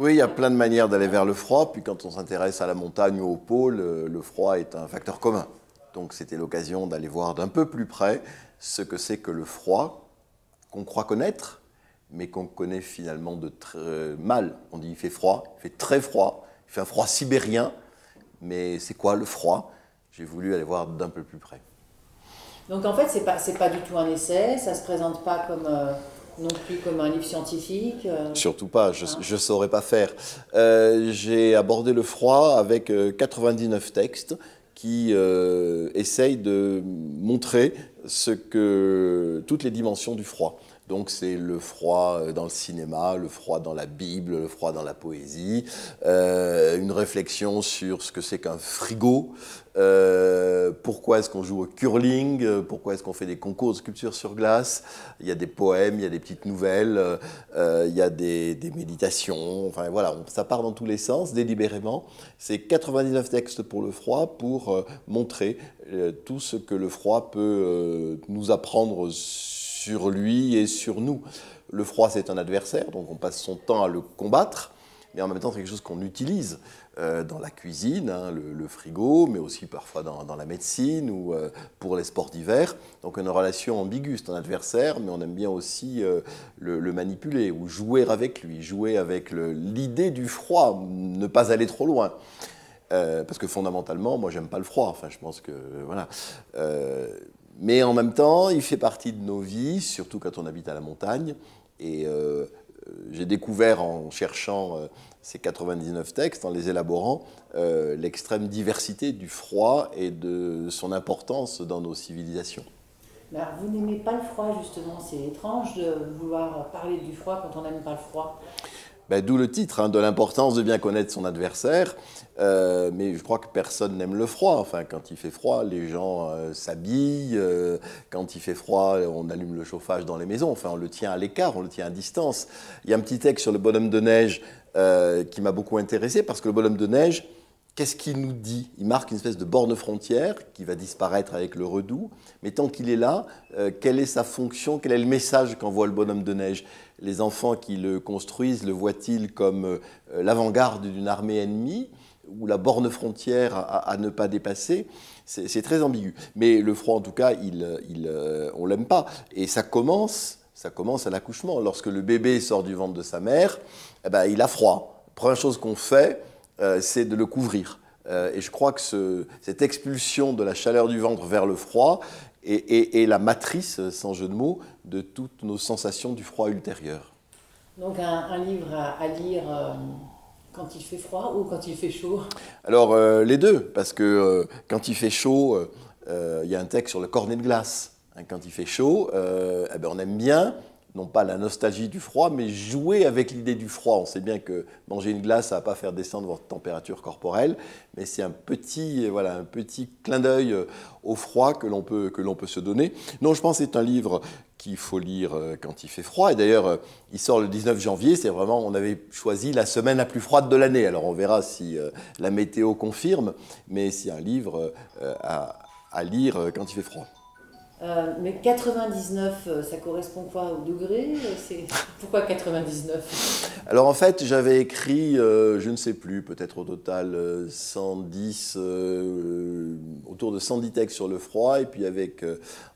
Oui, il y a plein de manières d'aller vers le froid. Puis quand on s'intéresse à la montagne ou au pôle, euh, le froid est un facteur commun. Donc c'était l'occasion d'aller voir d'un peu plus près ce que c'est que le froid qu'on croit connaître, mais qu'on connaît finalement de très euh, mal. On dit il fait froid, il fait très froid, il fait un froid sibérien, mais c'est quoi le froid J'ai voulu aller voir d'un peu plus près. Donc en fait, ce n'est pas, pas, du tout un essai, ça ne se présente pas comme... Euh, non plus comme un livre scientifique euh. Surtout pas, je ne ah. saurais pas faire. Euh, j'ai abordé le froid avec 99 euh, textes qui essayent de montrer ce que toutes les dimensions du froid. Donc c'est le froid euh, dans le cinéma, le froid dans la Bible, le froid dans la poésie, euh, une réflexion sur ce que c'est qu'un frigo, euh, pourquoi est-ce qu'on joue au curling, pourquoi est-ce qu'on fait des concours de sculpture sur glace, il y a des poèmes, il y a des petites nouvelles, il y a des, des, méditations, enfin voilà, ça part dans tous les sens, délibérément. C'est 99 textes pour le froid pour montrer tout ce que le froid peut nous apprendre sur sur lui et sur nous. Le froid, c'est un adversaire, donc on passe son temps à le combattre, mais en même temps, c'est quelque chose qu'on utilise euh, dans la cuisine, hein, le, frigo, mais aussi parfois dans, la médecine ou euh, pour les sports d'hiver. Donc une relation ambiguë, c'est un adversaire, mais on aime bien aussi euh, le, le, manipuler ou jouer avec lui, jouer avec l'idée du froid, ne pas aller trop loin. parce que fondamentalement, moi, j'aime pas le froid. Enfin, je pense que voilà mais en même temps, il fait partie de nos vies, surtout quand on habite à la montagne. Et euh, euh, j'ai découvert en cherchant euh, ces 99 textes, en les élaborant, l'extrême diversité du froid et de son importance dans nos civilisations. Alors, vous n'aimez pas le froid, justement. C'est étrange de vouloir parler du froid quand on n'aime pas le froid. Bah, d'où le titre, hein, de l'importance de bien connaître son adversaire. Euh, mais je crois que personne n'aime le froid. Enfin, quand il fait froid, les gens euh, s'habillent. Euh, quand il fait froid, on allume le chauffage dans les maisons. Enfin, on le tient à l'écart, on le tient à distance. Il y a un petit texte sur le bonhomme de neige qui m'a beaucoup intéressé parce que le bonhomme de neige, Qu'est-ce qu'il nous dit Il marque une espèce de borne frontière qui va disparaître avec le redout, mais tant qu'il est là, euh, quelle est sa fonction Quel est le message qu'envoie le bonhomme de neige Les enfants qui le construisent le voient-ils comme euh, l'avant-garde d'une armée ennemie ou la borne frontière à, ne pas dépasser C'est très ambigu. Mais le froid, en tout cas, il, il, euh, on l'aime pas. Et ça commence, ça commence à l'accouchement. Lorsque le bébé sort du ventre de sa mère, eh ben, il a froid. Première chose qu'on fait, euh, c'est de le couvrir. Euh, et je crois que cette expulsion de la chaleur du ventre vers le froid est, la matrice, sans jeu de mots, de toutes nos sensations du froid ultérieur. Donc un, livre à, lire euh, quand il fait froid ou quand il fait chaud Alors les deux, parce que quand il fait chaud, il y a un texte sur le cornet de glace. Hein, quand il fait chaud, eh ben, on aime bien non pas la nostalgie du froid, mais jouer avec l'idée du froid. On sait bien que manger une glace, ça va pas faire descendre votre température corporelle, mais c'est un petit, voilà, un petit clin d'œil euh, au froid que l'on peut, que l'on peut se donner. Non, je pense que c'est un livre qu'il faut lire euh, quand il fait froid. Et d'ailleurs, euh, il sort le 19 janvier. C'est vraiment, on avait choisi la semaine la plus froide de l'année. Alors on verra si la météo confirme, mais c'est un livre à lire quand il fait froid. Euh, mais 99, euh, ça correspond quoi au degré euh, Pourquoi 99 Alors en fait, j'avais écrit, je ne sais plus, peut-être au total 110, autour de 110 textes sur le froid. Et puis avec,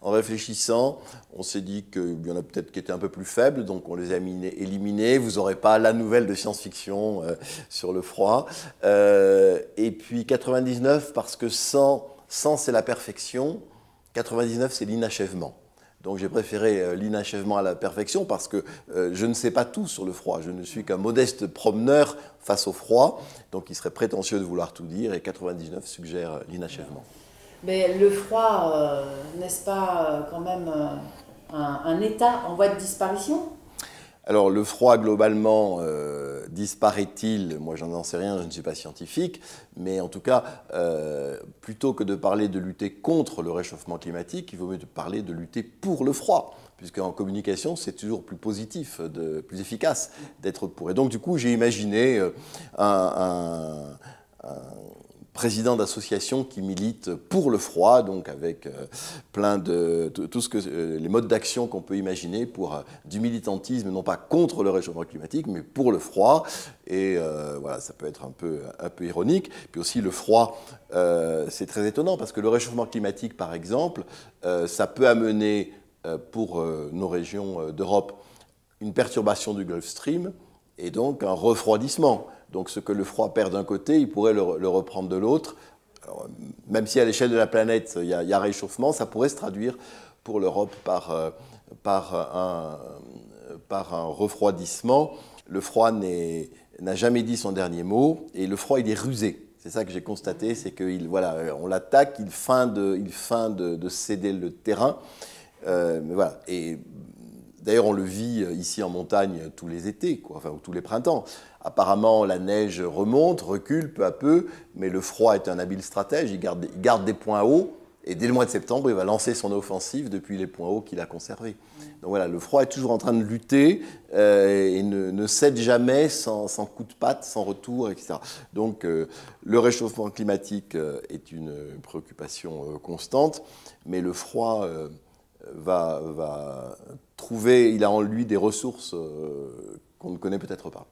en réfléchissant, on s'est dit qu'il y en a peut-être qui étaient un peu plus faibles, donc on les a éliminés. Vous n'aurez pas la nouvelle de science-fiction sur le froid. et puis 99, parce que 100, 100 c'est la perfection. 99, c'est l'inachèvement. Donc j'ai préféré euh, l'inachèvement à la perfection parce que euh, je ne sais pas tout sur le froid. Je ne suis qu'un modeste promeneur face au froid. Donc il serait prétentieux de vouloir tout dire et 99 suggère euh, l'inachèvement. Mais le froid, n'est-ce pas quand même un état en voie de disparition alors le froid globalement euh, disparaît-il Moi j'en sais rien, je ne suis pas scientifique, mais en tout cas, euh, plutôt que de parler de lutter contre le réchauffement climatique, il vaut mieux de parler de lutter pour le froid, puisque en communication c'est toujours plus positif, plus efficace d'être pour. Et donc du coup j'ai imaginé euh, un président d'association qui milite pour le froid, donc avec euh, plein de tout ce que euh, les modes d'action qu'on peut imaginer pour euh, du militantisme, non pas contre le réchauffement climatique, mais pour le froid. Et voilà, ça peut être un peu, un peu ironique. Puis aussi le froid, c'est très étonnant parce que le réchauffement climatique, par exemple, ça peut amener pour nos régions d'Europe une perturbation du Gulf Stream et donc un refroidissement. Donc ce que le froid perd d'un côté, il pourrait le, reprendre de l'autre. même si à l'échelle de la planète, il y, a, réchauffement, ça pourrait se traduire pour l'Europe par, euh, par, euh, un, euh, par un refroidissement. Le froid n'a jamais dit son dernier mot et le froid, il est rusé. C'est ça que j'ai constaté, c'est qu'on voilà, l'attaque, il feint, de, il de, céder le terrain. voilà. Et D'ailleurs, on le vit euh, ici en montagne euh, tous les étés, enfin, ou tous les printemps. Apparemment, la neige remonte, recule peu à peu, mais le froid est un habile stratège. Il garde, des points hauts, et dès le mois de septembre, il va lancer son offensive depuis les points hauts qu'il a conservés. Donc voilà, le froid est toujours en train de lutter euh, et ne, cède jamais sans, coup de patte, sans retour, etc. Donc le réchauffement climatique est une préoccupation constante, mais le froid va, trouver, il a en lui des ressources euh, qu'on ne connaît peut-être pas.